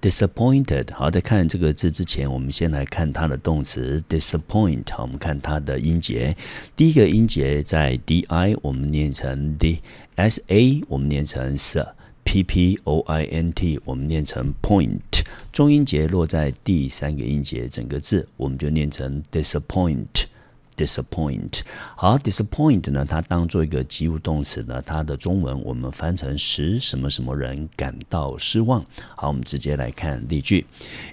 disappointed。好，在看这个字之前，我们先来看它的动词 disappoint。我们看它的音节，第一个音节在 d-i，我们念成 d；s-a 我们念成 s；p-p-o-i-n-t 我们念成 point。重音节落在第三个音节，整个字我们就念成 disappoint。disappoint，好，disappoint 呢？它当做一个及物动词呢，它的中文我们翻成使什么什么人感到失望。好，我们直接来看例句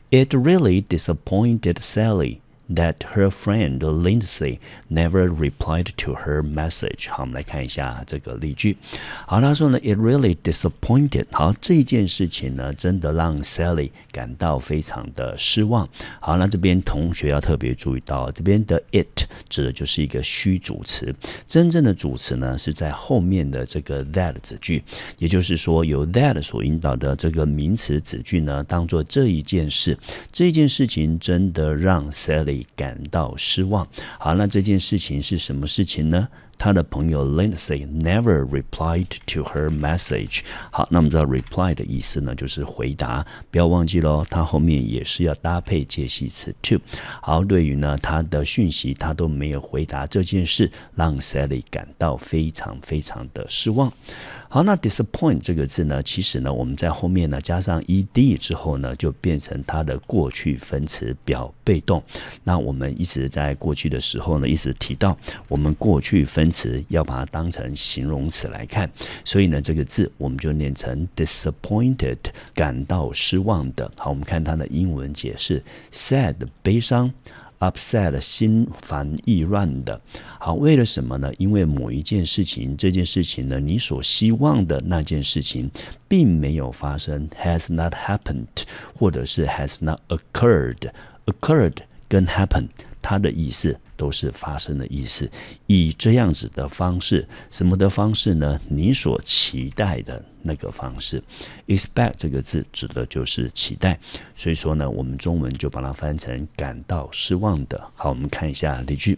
：It really disappointed Sally。That her friend Lindsay never replied to her message。好，我们来看一下这个例句。好，他说呢，It really disappointed。好，这件事情呢，真的让 Sally 感到非常的失望。好，那这边同学要特别注意到，这边的 It 指的就是一个虚主词，真正的主词呢是在后面的这个 That 子句，也就是说由 That 所引导的这个名词子句呢，当做这一件事，这件事情真的让 Sally。感到失望。好，那这件事情是什么事情呢？他的朋友 l i n d s a y never replied to her message。好，那我们知道 reply 的意思呢，就是回答，不要忘记喽。他后面也是要搭配介系词 to。好，对于呢他的讯息，他都没有回答这件事，让 Sally 感到非常非常的失望。好，那 disappoint 这个字呢，其实呢我们在后面呢加上 ed 之后呢，就变成它的过去分词表被动。那我们一直在过去的时候呢，一直提到我们过去分。词要把它当成形容词来看，所以呢，这个字我们就念成 disappointed，感到失望的。好，我们看它的英文解释：sad，悲伤；upset，心烦意乱的。好，为了什么呢？因为某一件事情，这件事情呢，你所希望的那件事情并没有发生，has not happened，或者是 has not occurred。occurred 跟 happen 它的意思。都是发生的意思，以这样子的方式，什么的方式呢？你所期待的那个方式，expect 这个字指的就是期待，所以说呢，我们中文就把它翻成感到失望的。好，我们看一下例句。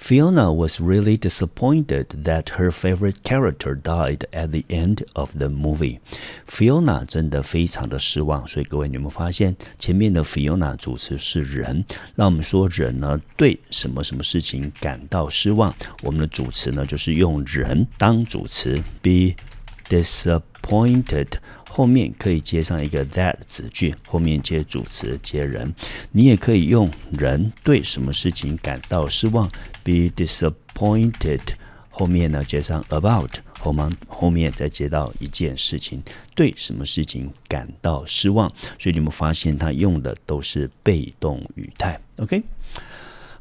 Fiona was really disappointed that her favorite character died at the end of the movie. Fiona 真的非常的失望，所以各位你们发现前面的 Fiona 主词是人，那我们说人呢对什么什么事情感到失望，我们的主词呢就是用人当主词，be disappointed。后面可以接上一个 that 词句，后面接主词接人，你也可以用人对什么事情感到失望，be disappointed，后面呢接上 about，后面后面再接到一件事情，对什么事情感到失望，所以你们发现他用的都是被动语态，OK。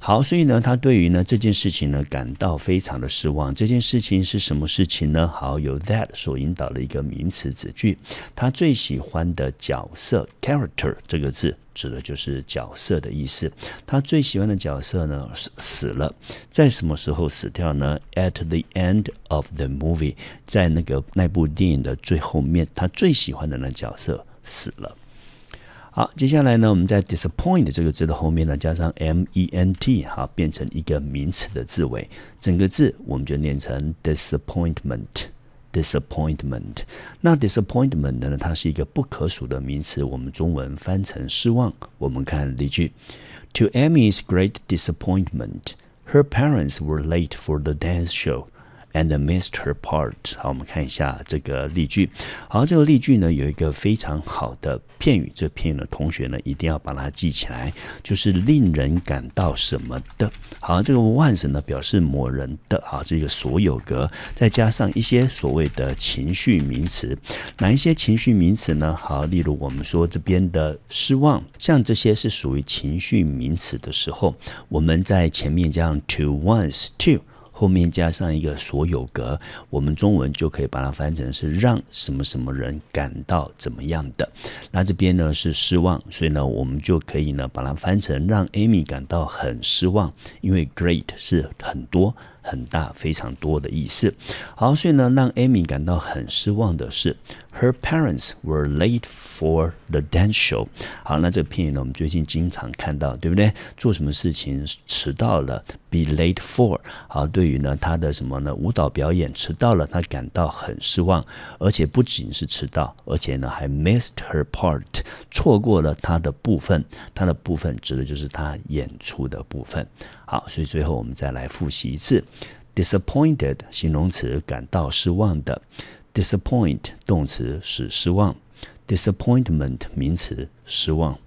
好，所以呢，他对于呢这件事情呢感到非常的失望。这件事情是什么事情呢？好，有 that 所引导的一个名词子句。他最喜欢的角色 character 这个字指的就是角色的意思。他最喜欢的角色呢死了，在什么时候死掉呢？At the end of the movie，在那个那部电影的最后面，他最喜欢的那角色死了。好，接下来呢，我们在 disappointment 这个字的后面呢，加上 ment 好，变成一个名词的字尾，整个字我们就念成 disappointment。disappointment。那 disappointment 呢，它是一个不可数的名词，我们中文翻成失望。我们看例句，To Amy's great disappointment，her parents were late for the dance show。And m i s t e r part，好，我们看一下这个例句。好，这个例句呢有一个非常好的片语，这片语的同学呢一定要把它记起来，就是令人感到什么的。好，这个 ones 呢表示某人的啊，这个所有格，再加上一些所谓的情绪名词。哪一些情绪名词呢？好，例如我们说这边的失望，像这些是属于情绪名词的时候，我们在前面加上 to ones to。后面加上一个所有格，我们中文就可以把它翻成是让什么什么人感到怎么样的。那这边呢是失望，所以呢我们就可以呢把它翻成让 Amy 感到很失望，因为 great 是很多。很大，非常多的意思。好，所以呢，让 Amy 感到很失望的是，Her parents were late for the dance show。好，那这个片语呢，我们最近经常看到，对不对？做什么事情迟到了，be late for。好，对于呢，她的什么呢？舞蹈表演迟到了，她感到很失望。而且不仅是迟到，而且呢，还 missed her part，错过了她的部分。她的部分指的就是她演出的部分。好，所以最后我们再来复习一次：disappointed 形容词，感到失望的；disappoint 动词，使失望；disappointment 名词，失望。